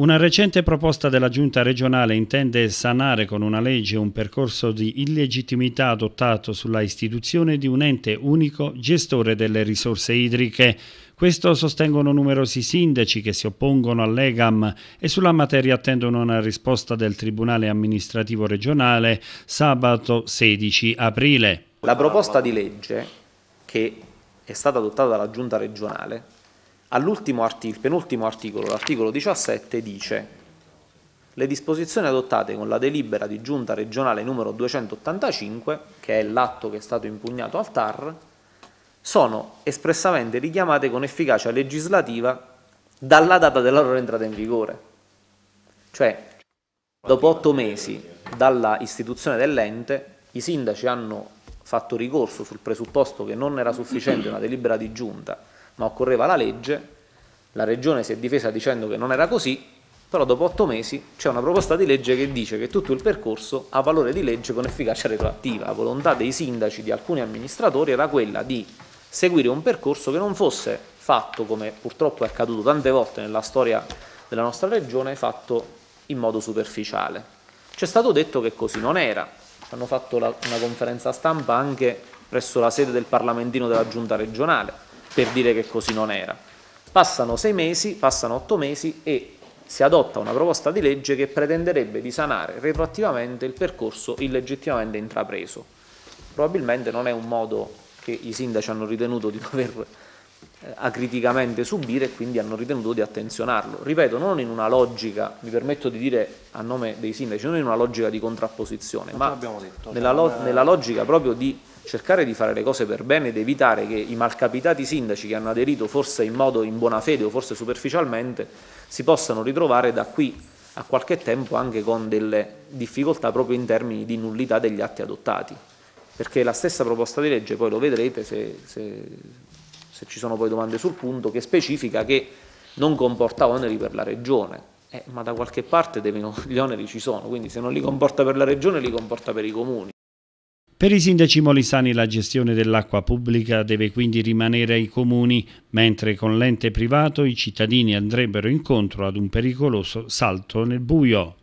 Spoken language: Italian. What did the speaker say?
Una recente proposta della Giunta regionale intende sanare con una legge un percorso di illegittimità adottato sulla istituzione di un ente unico gestore delle risorse idriche. Questo sostengono numerosi sindaci che si oppongono all'EGAM e sulla materia attendono una risposta del Tribunale amministrativo regionale sabato 16 aprile. La proposta di legge che è stata adottata dalla Giunta regionale All'ultimo articolo, il penultimo articolo, l'articolo 17, dice le disposizioni adottate con la delibera di giunta regionale numero 285, che è l'atto che è stato impugnato al TAR, sono espressamente richiamate con efficacia legislativa dalla data della loro entrata in vigore. Cioè, dopo otto mesi dalla istituzione dell'ente, i sindaci hanno fatto ricorso sul presupposto che non era sufficiente una delibera di giunta ma occorreva la legge, la regione si è difesa dicendo che non era così, però dopo otto mesi c'è una proposta di legge che dice che tutto il percorso ha valore di legge con efficacia retroattiva. La volontà dei sindaci, di alcuni amministratori, era quella di seguire un percorso che non fosse fatto, come purtroppo è accaduto tante volte nella storia della nostra regione, fatto in modo superficiale. C'è stato detto che così non era, hanno fatto la, una conferenza stampa anche presso la sede del Parlamentino della Giunta regionale per dire che così non era. Passano sei mesi, passano otto mesi e si adotta una proposta di legge che pretenderebbe di sanare retroattivamente il percorso illegittimamente intrapreso. Probabilmente non è un modo che i sindaci hanno ritenuto di dover eh, acriticamente subire e quindi hanno ritenuto di attenzionarlo. Ripeto, non in una logica, mi permetto di dire a nome dei sindaci, non in una logica di contrapposizione, ma, ma detto, nella, lo, nella logica proprio di cercare di fare le cose per bene ed evitare che i malcapitati sindaci che hanno aderito forse in modo in buona fede o forse superficialmente si possano ritrovare da qui a qualche tempo anche con delle difficoltà proprio in termini di nullità degli atti adottati. Perché la stessa proposta di legge, poi lo vedrete se, se, se ci sono poi domande sul punto, che specifica che non comporta oneri per la regione, eh, ma da qualche parte devono, gli oneri ci sono, quindi se non li comporta per la regione li comporta per i comuni. Per i sindaci molisani la gestione dell'acqua pubblica deve quindi rimanere ai comuni, mentre con l'ente privato i cittadini andrebbero incontro ad un pericoloso salto nel buio.